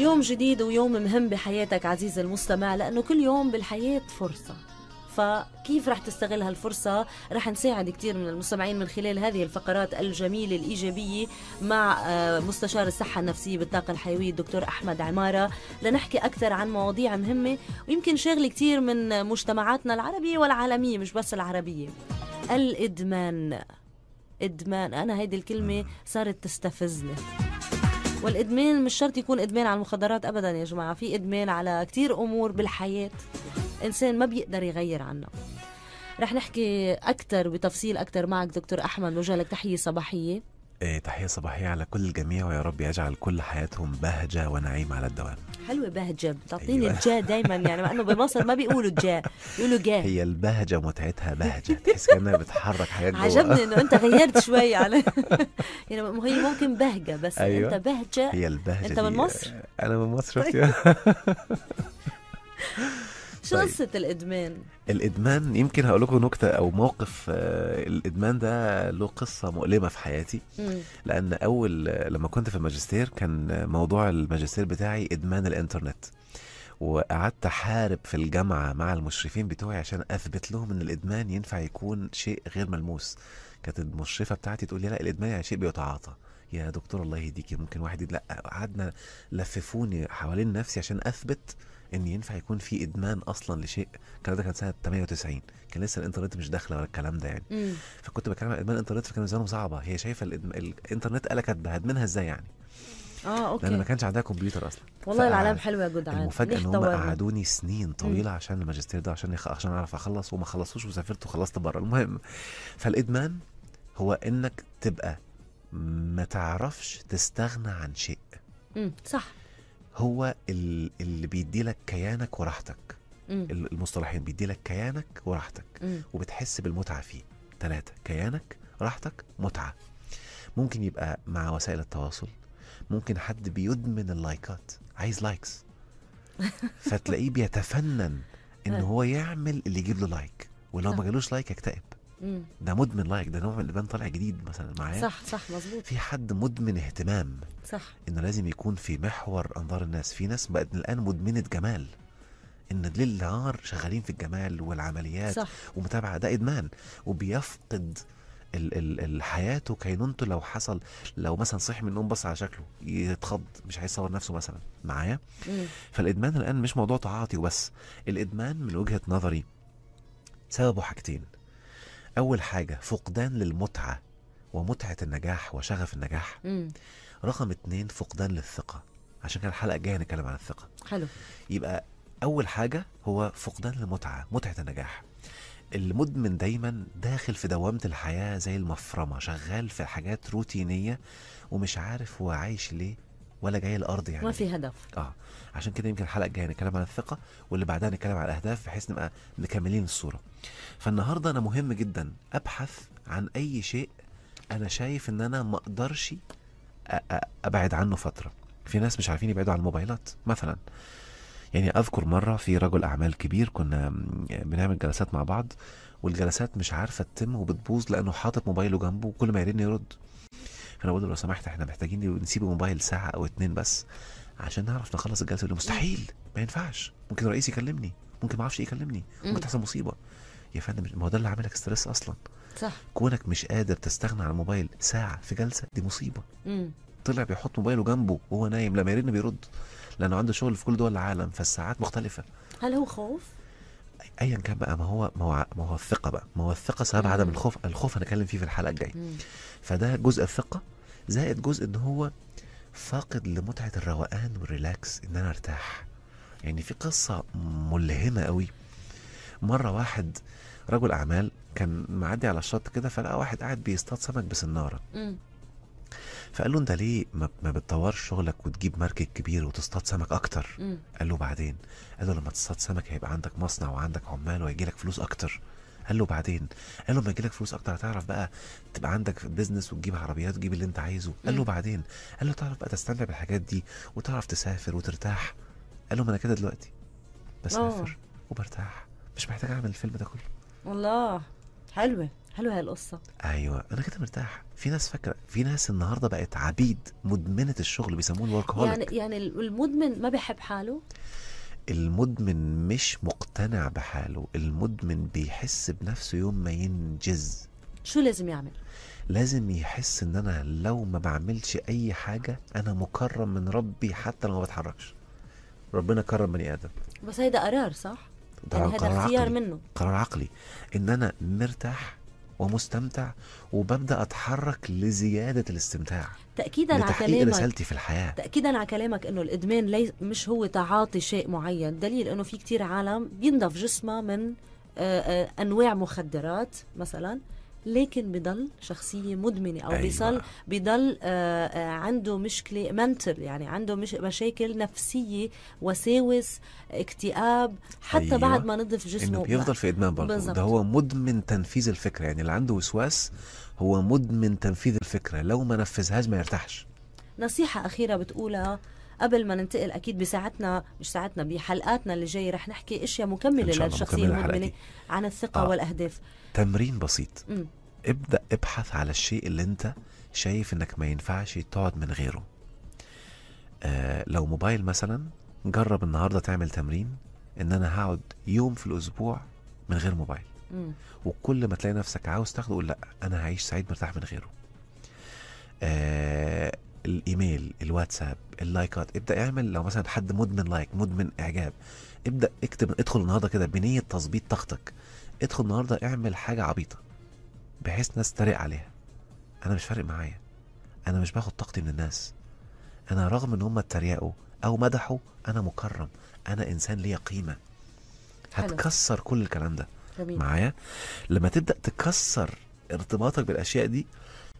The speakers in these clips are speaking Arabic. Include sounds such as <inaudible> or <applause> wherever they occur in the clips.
يوم جديد ويوم مهم بحياتك عزيزي المستمع لأنه كل يوم بالحياة فرصة فكيف رح تستغل هالفرصة رح نساعد كثير من المستمعين من خلال هذه الفقرات الجميلة الإيجابية مع آه، مستشار الصحة النفسية بالطاقة الحيوية الدكتور أحمد عمارة لنحكي أكثر عن مواضيع مهمة ويمكن شاغلة كثير من مجتمعاتنا العربية والعالمية مش بس العربية الإدمان إدمان أنا هيدي الكلمة صارت تستفزني والادمان مش شرط يكون ادمان على المخدرات ابدا يا جماعه في ادمان على كثير امور بالحياه انسان ما بيقدر يغير عنها رح نحكي اكثر بتفصيل اكثر معك دكتور احمد وجهلك تحيه صباحيه إيه، تحية صباحية على كل الجميع ويا رب يجعل كل حياتهم بهجة ونعيم على الدوام حلوة بهجة بتعطيني أيوة. الجا دايما يعني مع انه بمصر ما بيقولوا الجا بيقولوا جا هي البهجة متعتها بهجة تحس كأنها بتحرك حاجات جوا عجبني انه انت غيرت <laughs> شوي على <laughs> يعني هي ممكن بهجة بس أيوة. انت بهجة هي البهجة انت من مصر؟ انا من مصر طيب. <laughs> شو طيب. قصه الادمان الادمان يمكن هقول لكم نكته او موقف آه، الادمان ده له قصه مؤلمه في حياتي لان اول لما كنت في الماجستير كان موضوع الماجستير بتاعي ادمان الانترنت وقعدت احارب في الجامعه مع المشرفين بتوعي عشان اثبت لهم ان الادمان ينفع يكون شيء غير ملموس كانت المشرفه بتاعتي تقول لي لا الادمان يعني شيء بيتعاطى يا دكتور الله يهديكي ممكن واحد لا قعدنا لففوني حوالين نفسي عشان اثبت ان ينفع يكون في ادمان اصلا لشيء الكلام ده كان سنه 98 كان لسه الانترنت مش داخله ولا الكلام ده يعني مم. فكنت بتكلم عن ادمان الانترنت فكان زمانهم صعبه هي شايفه الإدم... الانترنت قلقت بهدمنها ازاي يعني اه اوكي لان ما كانش عندها كمبيوتر اصلا والله العالم حلو يا جدعان المفاجاه ان هم قعدوني سنين طويله عشان الماجستير ده عشان يخ... عشان اعرف اخلص وما خلصوش وسافرت وخلصت بره المهم فالادمان هو انك تبقى ما تعرفش تستغنى عن شيء امم صح هو اللي بيدي لك كيانك وراحتك المصطلحين بيدي لك كيانك وراحتك وبتحس بالمتعه فيه ثلاثه كيانك راحتك متعه ممكن يبقى مع وسائل التواصل ممكن حد بيدمن اللايكات عايز لايكس <laughs> فتلاقيه بيتفنن ان هو يعمل اللي يجيب له لايك ولو ما جالوش لايك يكتئب ده مدمن لايك ده نوع من الادمان طالع جديد مثلا معايا صح صح مظبوط في حد مدمن اهتمام صح انه لازم يكون في محور انظار الناس في ناس بقت الان مدمنه جمال ان دليل النهار شغالين في الجمال والعمليات صح. ومتابعه ده ادمان وبيفقد حياته كينونته لو حصل لو مثلا صحي من النوم بص على شكله يتخض مش عايز يصور نفسه مثلا معايا فالادمان الان مش موضوع تعاطي وبس الادمان من وجهه نظري سببه حاجتين اول حاجه فقدان للمتعه ومتعه النجاح وشغف النجاح مم. رقم اتنين فقدان للثقه عشان كده الحلقه الجايه هنتكلم عن الثقه حلو يبقى اول حاجه هو فقدان المتعه متعه النجاح المدمن دايما داخل في دوامه الحياه زي المفرمه شغال في حاجات روتينيه ومش عارف هو عايش ليه ولا جاي الارض يعني ما في هدف اه عشان كده يمكن الحلقه الجايه نتكلم عن الثقه واللي بعدها نتكلم عن الاهداف بحيث نبقى مكملين الصوره فالنهارده انا مهم جدا ابحث عن اي شيء انا شايف ان انا ما اقدرش ابعد عنه فتره في ناس مش عارفين يبعدوا عن الموبايلات مثلا يعني اذكر مره في رجل اعمال كبير كنا بنعمل جلسات مع بعض والجلسات مش عارفه تتم وبتبوظ لانه حاطط موبايله جنبه وكل ما يرن يرد فانا بقول له لو سمحت احنا محتاجين نسيب الموبايل ساعه او اتنين بس عشان نعرف نخلص الجلسه اللي مستحيل ما ينفعش ممكن رئيس يكلمني ممكن ما اعرفش إيه يكلمني ممكن تحصل مصيبه يا فندم ما هو ده اللي عاملك ستريس اصلا صح كونك مش قادر تستغنى عن الموبايل ساعه في جلسه دي مصيبه مم. طلع بيحط موبايله جنبه وهو نايم لما يرن بيرد لانه عنده شغل في كل دول العالم فالساعات مختلفه هل هو خوف ايا كان بقى ما هو ما هو ما هو الثقه بقى ما هو الثقه سبب عدم الخوف الخوف هنتكلم فيه في الحلقه الجايه فده جزء الثقه زائد جزء ان هو فاقد لمتعه الروقان والريلاكس ان انا ارتاح يعني في قصه ملهمه قوي مره واحد رجل اعمال كان معدي على الشط كده فلقى واحد قاعد بيصطاد سمك بسناره فقال له انت ليه ما بتطورش شغلك وتجيب مركب كبير وتصطاد سمك اكتر مم. قال له بعدين قال له لما تصطاد سمك هيبقى عندك مصنع وعندك عمال وهيجي لك فلوس اكتر قال له بعدين قال له لما يجي لك فلوس اكتر هتعرف بقى تبقى عندك بيزنس وتجيب عربيات وتجيب اللي انت عايزه قال له بعدين قال له تعرف بقى تستمتع بالحاجات دي وتعرف تسافر وترتاح قال له ما انا كده دلوقتي بسافر آه. وبرتاح مش محتاج اعمل الفيلم ده كله والله حلوه حلوه هي القصه ايوه انا كده مرتاح في ناس فاكره في ناس النهارده بقت عبيد مدمنه الشغل بيسموه الوركهوليك يعني يعني المدمن ما بيحب حاله المدمن مش مقتنع بحاله المدمن بيحس بنفسه يوم ما ينجز شو لازم يعمل لازم يحس ان انا لو ما بعملش اي حاجه انا مكرم من ربي حتى لو ما بتحركش ربنا كرم بني ادم بس هيدا قرار صح ده يعني هذا قرار اختيار عقلي. منه قرار عقلي ان انا مرتاح ومستمتع وببدا اتحرك لزياده الاستمتاع تاكيدا على كلامك رسالتي في الحياه تاكيدا على كلامك انه الادمان لي مش هو تعاطي شيء معين دليل انه في كتير عالم بينضف جسمها من آه، آه، انواع مخدرات مثلا لكن بضل شخصيه مدمنه او أيوة. بيصل بضل آه، آه، عنده مشكله منتل يعني عنده مش مشاكل نفسيه وساوس اكتئاب حتى أيوة. بعد ما نظف جسمه انه بيفضل في ادمان برضه ده هو مدمن تنفيذ الفكره يعني اللي عنده وسواس هو مدمن تنفيذ الفكره لو ما نفذهاش ما يرتاحش نصيحه اخيره بتقولها قبل ما ننتقل اكيد بساعتنا مش ساعتنا بحلقاتنا اللي جايه رح نحكي اشياء مكمله للشخصيه المؤمنه عن الثقه آه. والاهداف تمرين بسيط م. ابدا ابحث على الشيء اللي انت شايف انك ما ينفعش تقعد من غيره آه لو موبايل مثلا جرب النهارده تعمل تمرين ان انا هقعد يوم في الاسبوع من غير موبايل م. وكل ما تلاقي نفسك عاوز تاخده قول لا انا هعيش سعيد مرتاح من غيره آه الايميل الواتساب اللايكات ابدا اعمل لو مثلا حد مدمن لايك مدمن اعجاب ابدا اكتب ادخل النهارده كده بنيه تظبيط طاقتك ادخل النهارده اعمل حاجه عبيطه بحيث ناس تريق عليها انا مش فارق معايا انا مش باخد طاقتي من الناس انا رغم ان هم اتريقوا او مدحوا انا مكرم انا انسان ليا قيمه هتكسر كل الكلام ده معايا لما تبدا تكسر ارتباطك بالاشياء دي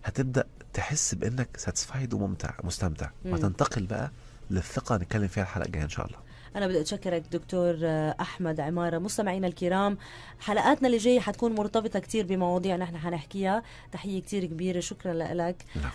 هتبدا تحس بانك ساتسفايد وممتع مستمتع وتنتقل بقى للثقه نتكلم فيها الحلقه الجايه ان شاء الله أنا بدي أشكرك دكتور أحمد عمارة مستمعينا الكرام حلقاتنا اللي جاية حتكون مرتبطة كتير بمواضيع نحن حنحكيها تحية كتير كبيرة شكرا لك